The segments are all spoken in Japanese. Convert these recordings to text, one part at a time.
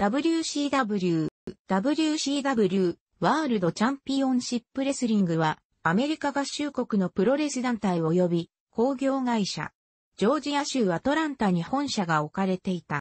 WCW、WCW、ワールドチャンピオンシップレスリングは、アメリカ合衆国のプロレス団体及び工業会社、ジョージア州アトランタに本社が置かれていた。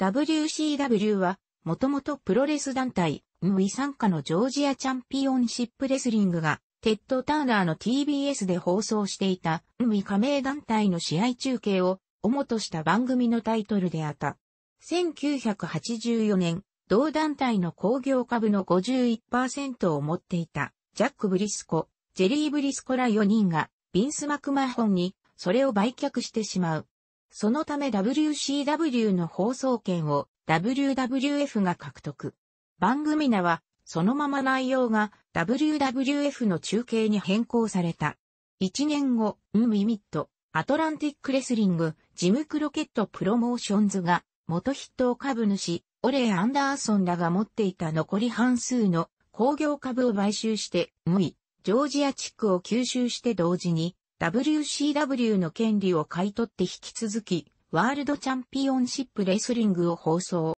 WCW は、もともとプロレス団体、ムイ参加のジョージアチャンピオンシップレスリングが、テッド・ターナーの TBS で放送していた、ムイ加盟団体の試合中継を、主とした番組のタイトルであった。1984年、同団体の工業株の51%を持っていた、ジャック・ブリスコ、ジェリー・ブリスコら4人が、ビンス・マクマホンに、それを売却してしまう。そのため WCW の放送権を WWF が獲得。番組名は、そのまま内容が WWF の中継に変更された。1年後、ウン・ウィミット、アトランティック・レスリング、ジム・クロケット・プロモーションズが元筆頭株主、オレー・アンダーソンらが持っていた残り半数の工業株を買収して、ムイ、ジョージア地区を吸収して同時に、WCW の権利を買い取って引き続き、ワールドチャンピオンシップレスリングを放送。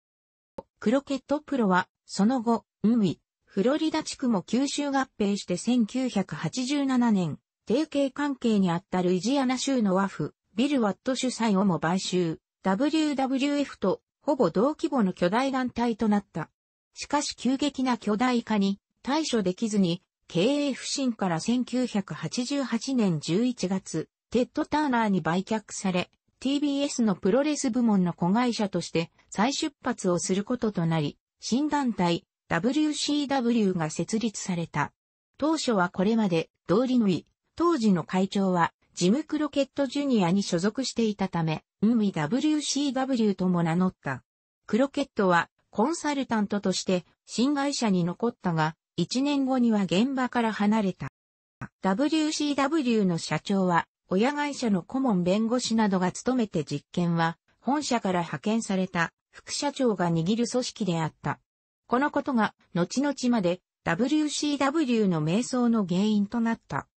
クロケットプロは、その後、ウイ、フロリダ地区も吸収合併して1987年、提携関係にあったルイジアナ州のワフ、ビル・ワット主催をも買収。WWF とほぼ同規模の巨大団体となった。しかし急激な巨大化に対処できずに、経営不振から1988年11月、テッド・ターナーに売却され、TBS のプロレス部門の子会社として再出発をすることとなり、新団体 WCW が設立された。当初はこれまで、通りリい、当時の会長はジム・クロケット・ジュニアに所属していたため、海 WCW とも名乗った。クロケットはコンサルタントとして新会社に残ったが、1年後には現場から離れた。WCW の社長は、親会社の顧問弁護士などが務めて実験は、本社から派遣された副社長が握る組織であった。このことが、後々まで WCW の瞑想の原因となった。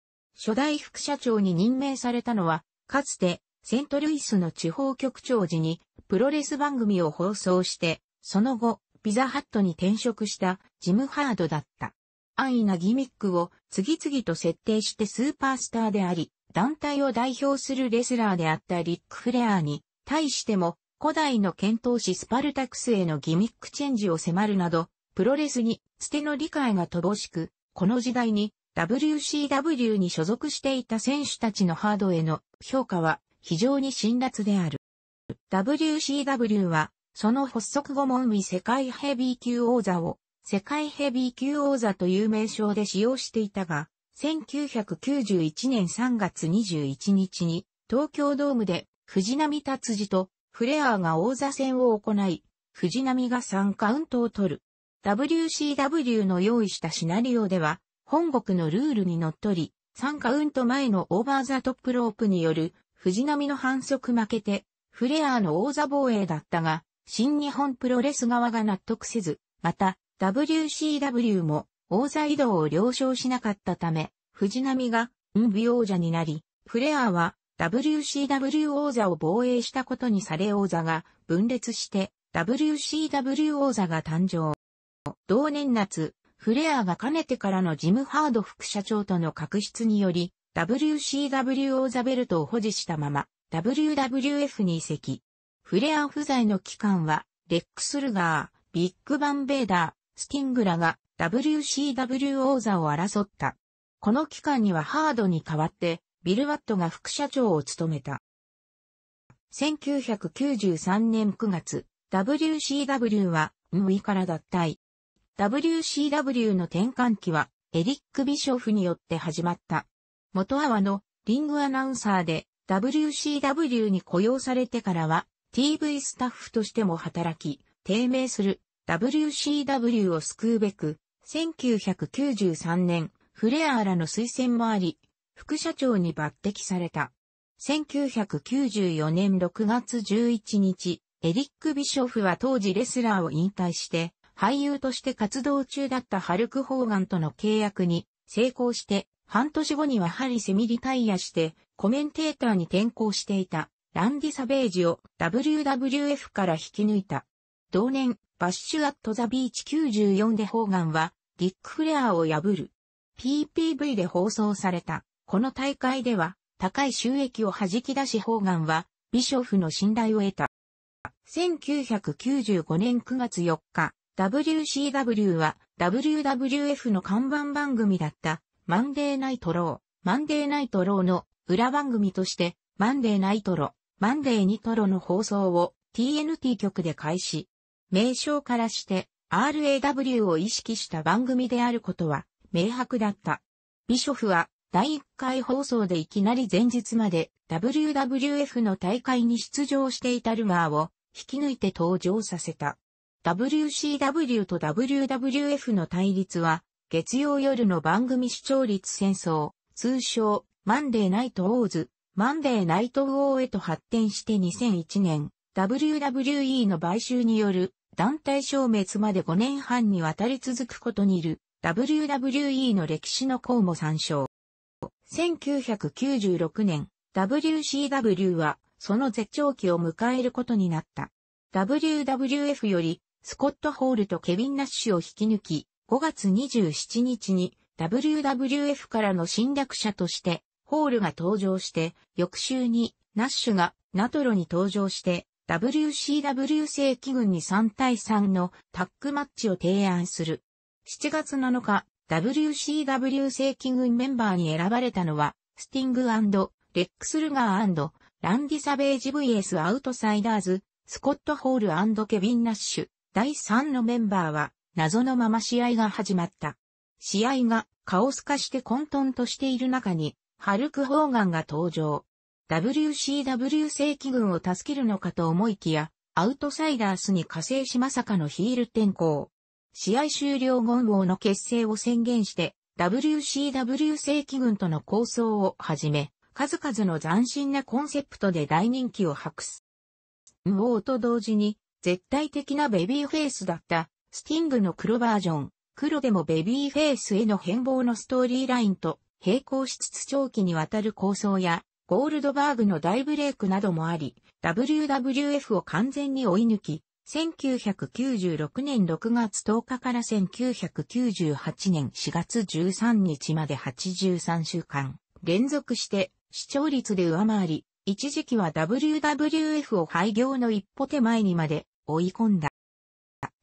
初代副社長に任命されたのは、かつて、セントルイスの地方局長時に、プロレス番組を放送して、その後、ピザハットに転職したジム・ハードだった。安易なギミックを次々と設定してスーパースターであり、団体を代表するレスラーであったリック・フレアに対しても、古代の剣闘士スパルタクスへのギミックチェンジを迫るなど、プロレスにつての理解が乏しく、この時代に WCW に所属していた選手たちのハードへの評価は非常に辛辣である。WCW は、その発足後も海世界ヘビー級王座を、世界ヘビー級王座という名称で使用していたが、1991年3月21日に、東京ドームで藤波達治とフレアーが王座戦を行い、藤波が3カウントを取る。WCW の用意したシナリオでは、本国のルールにのっとり、3カウント前のオーバーザトップロープによる藤波の反則負けて、フレアーの王座防衛だったが、新日本プロレス側が納得せず、また、WCW も王座移動を了承しなかったため、藤波が、運美王者になり、フレアーは WCW 王座を防衛したことにされ王座が分裂して、WCW 王座が誕生。同年夏、フレアがかねてからのジム・ハード副社長との確執により、WCW 王座ベルトを保持したまま、WWF に移籍。フレア不在の期間は、レックス・ルガー、ビッグ・バン・ベーダー、スティングラが WCW 王座を争った。この期間にはハードに代わって、ビル・ワットが副社長を務めた。1993年9月、WCW は、ムイから脱退。WCW の転換期は、エリック・ビショフによって始まった。元アワのリングアナウンサーで WCW に雇用されてからは TV スタッフとしても働き、低迷する WCW を救うべく、1993年、フレアーらの推薦もあり、副社長に抜擢された。1994年6月11日、エリック・ビショフは当時レスラーを引退して、俳優として活動中だったハルク・ホーガンとの契約に成功して、半年後にはハリセミリタイアして、コメンテーターに転向していた、ランディ・サベージを WWF から引き抜いた。同年、バッシュ・アット・ザ・ビーチ94でホーガンは、ディック・フレアを破る。PPV で放送された。この大会では、高い収益を弾き出しホーガンは、ビショフの信頼を得た。1995年9月4日、WCW は WWF の看板番組だったマンデーナイトロー、マンデーナイトローの裏番組としてマンデーナイトロ、マンデーニトロの放送を TNT 局で開始。名称からして RAW を意識した番組であることは明白だった。ビショフは第1回放送でいきなり前日まで WWF の大会に出場していたルマーを引き抜いて登場させた。WCW と WWF の対立は、月曜夜の番組視聴率戦争、通称、マンデーナイトオーズ、マンデーナイトウォーへと発展して2001年、WWE の買収による団体消滅まで5年半にわたり続くことにいる WWE の歴史の項も参照。1996年、WCW はその絶頂期を迎えることになった。WWF よりスコット・ホールとケビン・ナッシュを引き抜き、5月27日に WWF からの侵略者として、ホールが登場して、翌週にナッシュがナトロに登場して、WCW 正規軍に3対3のタッグマッチを提案する。7月7日、WCW 正規軍メンバーに選ばれたのは、スティングレックス・ルガーランディ・サベージ VS アウトサイダーズ、スコット・ホールケビン・ナッシュ。第3のメンバーは、謎のまま試合が始まった。試合がカオス化して混沌としている中に、ハルク・ホーガンが登場。WCW 正規軍を助けるのかと思いきや、アウトサイダースに加勢しまさかのヒール転向。試合終了後王の結成を宣言して、WCW 正規軍との構想を始め、数々の斬新なコンセプトで大人気を博す。王と同時に、絶対的なベビーフェイスだったスティングの黒バージョン、黒でもベビーフェイスへの変貌のストーリーラインと並行しつつ長期にわたる構想やゴールドバーグの大ブレイクなどもあり、WWF を完全に追い抜き、1996年6月10日から1998年4月13日まで83週間、連続して視聴率で上回り、一時期は WWF を廃業の一歩手前にまで追い込んだ。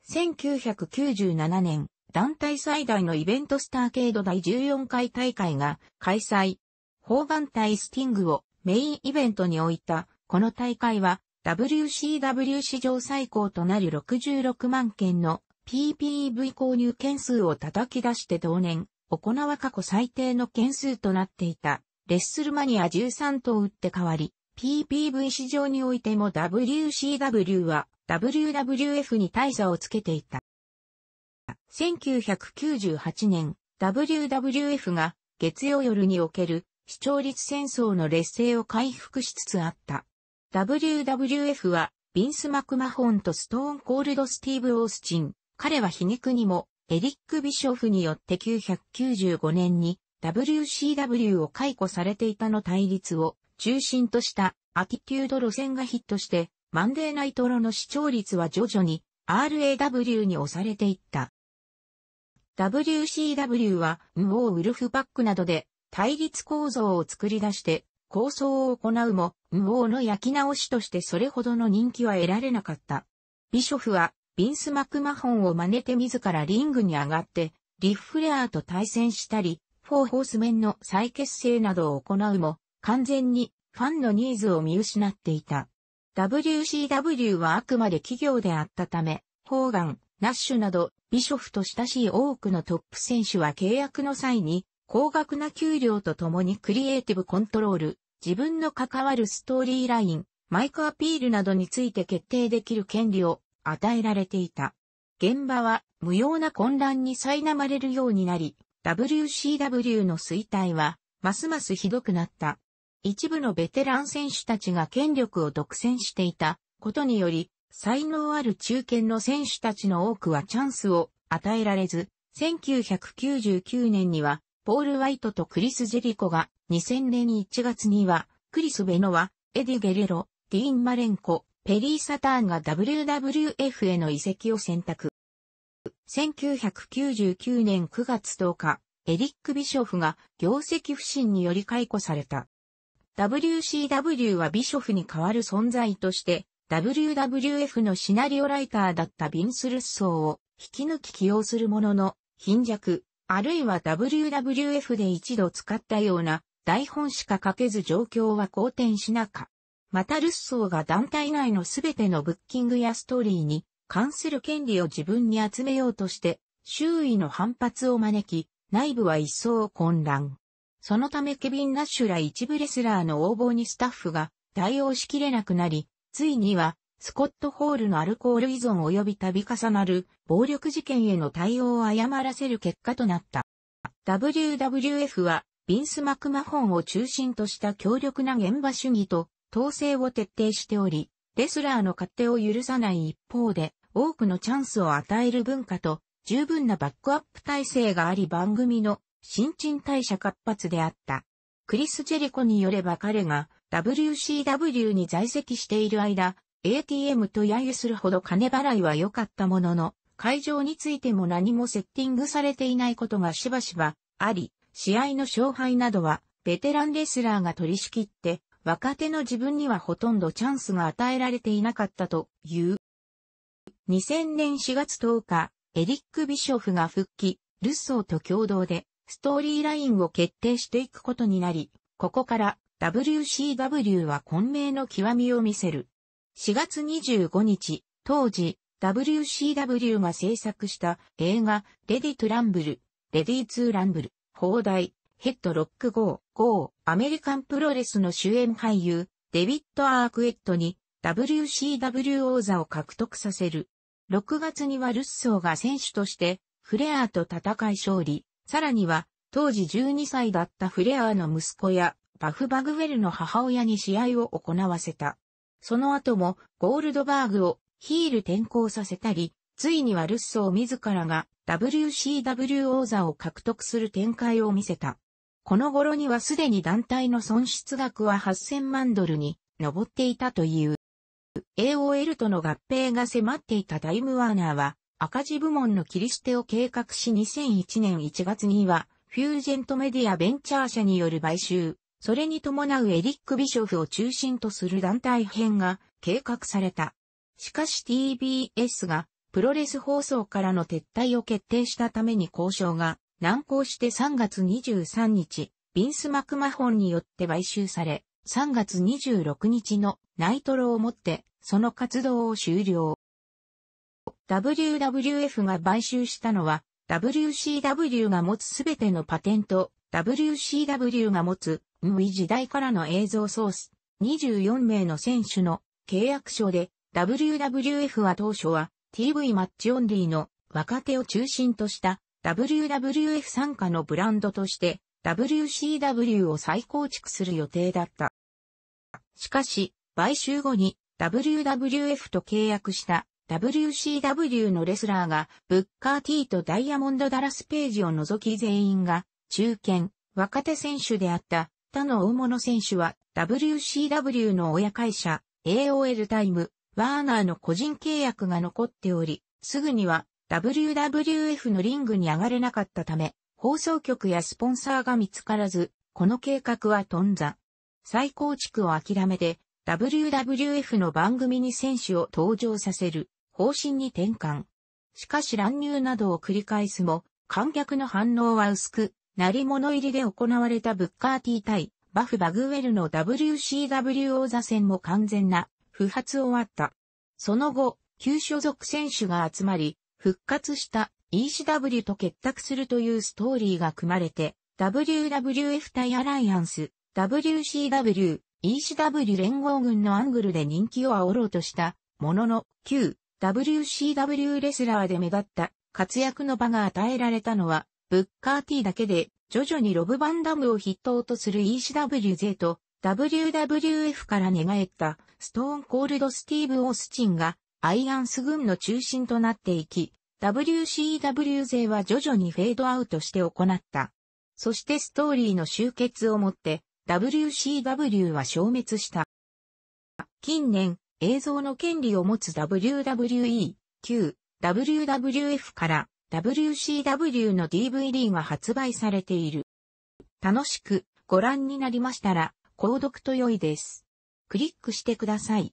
1997年、団体最大のイベントスターケード第14回大会が開催。砲丸隊スティングをメインイベントに置いた、この大会は WCW 史上最高となる66万件の PPV 購入件数を叩き出して同年、行わ過去最低の件数となっていた、レッスルマニア13と打って変わり、PPV 市場においても WCW は WWF に大差をつけていた。1998年、WWF が月曜夜における視聴率戦争の劣勢を回復しつつあった。WWF は、ビンス・マクマホンとストーン・コールド・スティーブ・オースチン、彼は皮肉にも、エリック・ビショフによって995年に WCW を解雇されていたの対立を中心としたアティテュード路線がヒットしてマンデーナイトロの視聴率は徐々に RAW に押されていった。WCW は、ムオー・ウルフパックなどで対立構造を作り出して構想を行うも、ムオーの焼き直しとしてそれほどの人気は得られなかった。ビショフは、ビンス・マクマホンを真似て自らリングに上がって、リフ・フレアーと対戦したり、フォーホースメンの再結成などを行うも、完全にファンのニーズを見失っていた。WCW はあくまで企業であったため、ホーガン、ナッシュなど、ビショフと親しい多くのトップ選手は契約の際に、高額な給料とともにクリエイティブコントロール、自分の関わるストーリーライン、マイクアピールなどについて決定できる権利を与えられていた。現場は無用な混乱に苛まれるようになり、WCW の衰退はますますひどくなった。一部のベテラン選手たちが権力を独占していたことにより、才能ある中堅の選手たちの多くはチャンスを与えられず、1999年には、ポール・ワイトとクリス・ジェリコが、2000年1月には、クリス・ベノワ、エディ・ゲレロ、ディーン・マレンコ、ペリー・サターンが WWF への移籍を選択。1999年9月10日、エリック・ビショフが業績不振により解雇された。WCW はビショフに代わる存在として、WWF のシナリオライターだったビンス・ルッソーを引き抜き起用するものの、貧弱、あるいは WWF で一度使ったような台本しか書けず状況は好転しなか。またルッソーが団体内のすべてのブッキングやストーリーに関する権利を自分に集めようとして、周囲の反発を招き、内部は一層混乱。そのためケビン・ナッシュら一部レスラーの横暴にスタッフが対応しきれなくなり、ついには、スコット・ホールのアルコール依存及び度重なる暴力事件への対応を誤らせる結果となった。WWF は、ビンス・マクマホンを中心とした強力な現場主義と統制を徹底しており、レスラーの勝手を許さない一方で、多くのチャンスを与える文化と十分なバックアップ体制があり番組の新陳代謝活発であった。クリス・ジェリコによれば彼が WCW に在籍している間、ATM と揶揄するほど金払いは良かったものの、会場についても何もセッティングされていないことがしばしばあり、試合の勝敗などはベテランレスラーが取り仕切って、若手の自分にはほとんどチャンスが与えられていなかったという。2000年4月10日、エリック・ビショフが復帰、ルッソーと共同でストーリーラインを決定していくことになり、ここから WCW は混迷の極みを見せる。4月25日、当時、WCW が制作した映画、レディ・トゥ・ランブル、レディ・ツー・ランブル、放題、ヘッド・ロック号、ー。アメリカンプロレスの主演俳優、デビッド・アークエットに WCW 王座を獲得させる。6月にはルッソーが選手として、フレアーと戦い勝利、さらには、当時12歳だったフレアーの息子やバフ・バグウェルの母親に試合を行わせた。その後もゴールドバーグをヒール転向させたり、ついにはルッソー自らが WCW 王座を獲得する展開を見せた。この頃にはすでに団体の損失額は8000万ドルに上っていたという。AOL との合併が迫っていたダイムワーナーは赤字部門の切り捨てを計画し2001年1月には、フュージェントメディアベンチャー社による買収、それに伴うエリック・ビショフを中心とする団体編が計画された。しかし TBS がプロレス放送からの撤退を決定したために交渉が難航して3月23日、ビンス・マクマホンによって買収され、3月26日のナイトロをもってその活動を終了。WWF が買収したのは、WCW が持つすべてのパテント、WCW が持つ、無意時代からの映像ソース、24名の選手の契約書で、WWF は当初は TV マッチオンリーの若手を中心とした WWF 参加のブランドとして WCW を再構築する予定だった。しかし、買収後に WWF と契約した WCW のレスラーが、ブッカー T とダイヤモンド・ダラス・ページを除き全員が、中堅、若手選手であった他の大物選手は WCW の親会社 AOL タイムワーナーの個人契約が残っており、すぐには WWF のリングに上がれなかったため、放送局やスポンサーが見つからず、この計画は頓挫。再構築を諦めて、WWF の番組に選手を登場させる。方針に転換。しかし乱入などを繰り返すも、観客の反応は薄く、なり物入りで行われたブッカー T 対バフ・バグウェルの WCW 王座戦も完全な不発終わった。その後、旧所属選手が集まり、復活した ECW と結託するというストーリーが組まれて、WWF 対アライアンス、WCW、ECW 連合軍のアングルで人気を煽ろうとした、ものの、旧 WCW レスラーで目立った活躍の場が与えられたのは、ブッカー T だけで、徐々にロブ・バンダムを筆頭とする ECW 勢と WWF から寝返ったストーンコールド・スティーブ・オースチンがアイアンス軍の中心となっていき、WCW 勢は徐々にフェードアウトして行った。そしてストーリーの終結をもって WCW は消滅した。近年、映像の権利を持つ WWE、旧 WWF から WCW の DVD が発売されている。楽しくご覧になりましたら、購読と良いです。クリックしてください。